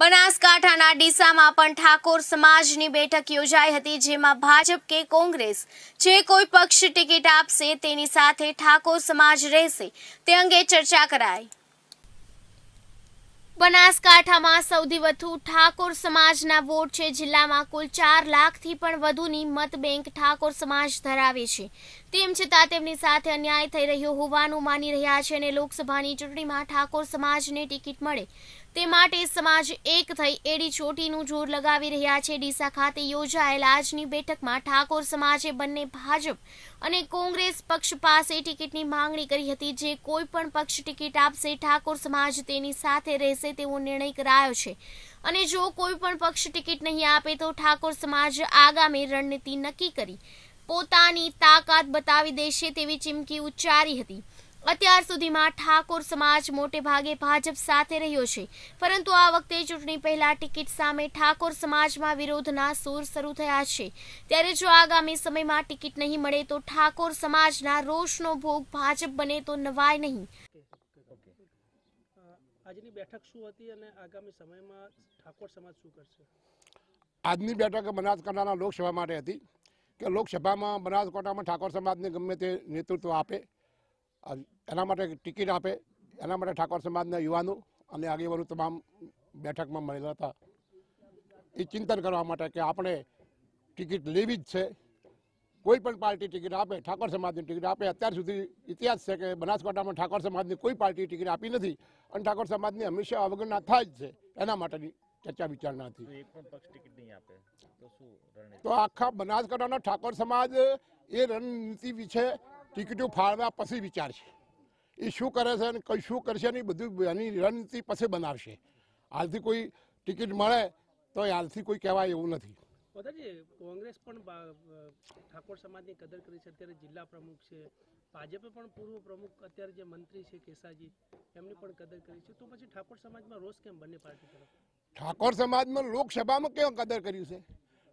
બનાસકાંઠાના ડીસામાં પણ ઠાકોર સમાજની બેઠક યોજાઈ હતી જેમાં ભાજપ કે કોંગ્રેસ જે કોઈ પક્ષ ટિકિટ આપશે તેની સાથે ઠાકોર સમાજ રહેશે તે અંગે ચર્ચા કરાઈ બનાસકાંઠામાં સૌથી વધુ ઠાકોર સમાજના વોટ છે જિલ્લામાં કુલ ચાર લાખથી પણ વધુની મત બેંક ઠાકોર સમાજ ધરાવે છે તેમ છતાં તેમની સાથે અન્યાય થઈ રહ્યો હોવાનું માની રહ્યા છે અને લોકસભાની ચૂંટણીમાં ઠાકોર સમાજને ટિકિટ મળે તે માટે સમાજ એક થઈ એડી ચોટીનું જોર લગાવી રહ્યા છે ડીસા ખાતે યોજાયેલ આજની બેઠકમાં ઠાકોર સમાજે બંને ભાજપ અને કોંગ્રેસ પક્ષ પાસે ટિકિટની માંગણી કરી હતી જે કોઈ પણ પક્ષ ટિકિટ આપશે ઠાકોર સમાજ તેની સાથે રહેશે તેવો નિર્ણય કરાયો છે અને જો કોઈ પણ પક્ષ ટિકિટ નહીં આપે તો ઠાકોર સમાજ આગામી રણનીતિ નક્કી કરી પોતાની તાકાત બતાવી દેશે તેવી ચીમકી ઉચ્ચારી હતી અત્યાર સુધીમાં ઠાકોર સમાજ મોટે ભાગે ભાજપ સાથે રહ્યો છે પરંતુ આ વખતે ચૂંટણી પહેલા ટિકિટ સામે ઠાકોર સમાજમાં વિરોધના સૂર શરૂ થયા છે ત્યારે જો આગામી સમયમાં ટિકિટ નહીં મળે તો ઠાકોર સમાજના રોષનો ભોગ ભાજપ બને તો નવાય નહીં આજની બેઠક શું હતી અને આગામી સમયમાં ઠાકોર સમાજ શું કરશે આજની બેઠક બનાસકાંઠાના લોકસભા માટે હતી કે લોકસભામાં બનાસકાંઠામાં ઠાકોર સમાજને ગમે તે નેતૃત્વ આપે એના માટે ટિકિટ આપે એના માટે ઠાકોર સમાજના યુવાનો અને આગેવાનો તમામ બેઠકમાં મળેલા હતા એ ચિંતન કરવા માટે કે આપણે ટિકિટ લેવી જ છે કોઈ પણ પાર્ટી ટિકિટ આપે ઠાકોર સમાજની ટિકિટ આપે અત્યાર સુધી ઇતિહાસ છે કે બનાસકાંઠામાં ઠાકોર સમાજની કોઈ પાર્ટી ટિકિટ આપી નથી અને ઠાકોર સમાજની હંમેશા અવગણના થાય જ છે એના માટેની ચર્ચા વિચારણા હતી તો આખા બનાસકાંઠાના ઠાકોર સમાજ એ રણનીતિ વિશે ટિકિટો ફાળવ્યા પછી વિચારશે એ શું કરે છે અને કઈ શું કરશે ને એ બધું એની રણનીતિ પછી બનાવશે હાલથી કોઈ ટિકિટ મળે તો એ હાલથી કોઈ કહેવાય એવું નથી દાદાજી કોંગ્રેસ પણ ઠાકોર સમાજની કદર કરી છે અત્યારે જિલ્લા પ્રમુખ છે ભાજપે પણ પૂર્વ પ્રમુખ અત્યારે જે મંત્રી છે કેસાજી એમની પણ કદર કરી છે તો પછી ઠાકોર સમાજમાં રોષ કેમ બંને પાર્ટી તરફ ઠાકોર સમાજમાં લોકસભામાં કેમ કદર કર્યું છે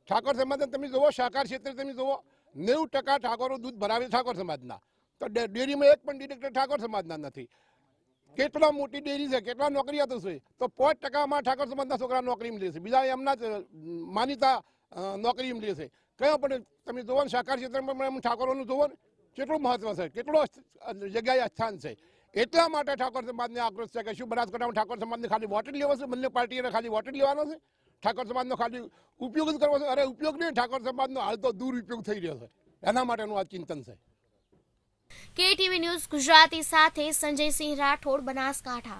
ઠાકોર સમાજને તમે જુઓ સહકાર ક્ષેત્રે તમે જુઓ નેવું ટકા ઠાકોરો દૂધ ભરાવે ઠાકોર સમાજના તો ડેરીમાં એક પણ ડિરેક્ટર ઠાકોર સમાજના નથી કેટલા મોટી ડેરી છે કેટલા નોકરી હતો છે તો પાંચ ટકામાં ઠાકોર સમાજના છોકરા નોકરીમાં લેશે બીજા એમના જ માનીતા નોકરીમાં લેશે કયો પણ તમે જુઓ ને સહકાર ક્ષેત્રમાં પણ ઠાકોરોનું જુઓ ને કેટલું મહત્વ છે કેટલો જગ્યાએ સ્થાન છે એટલા માટે ઠાકોર સમાજને આક્રોશ છે કે શું બનાસકાંઠામાં ઠાકોર સમાજને ખાલી વોટ લેવો છે બંને પાર્ટીને ખાલી વોટ લેવાનો છે ઠાકોર સમાજનો ખાલી ઉપયોગ જ કરવો છે અરે ઉપયોગ નહીં ઠાકોર સમાજનો હાલ તો દુરુપયોગ થઈ રહ્યો છે એના માટેનું આ ચિંતન છે કેટીવી ન્યૂઝ ગુજરાતી સાથે સંજયસિંહ રાઠોડ બનાસકાંઠા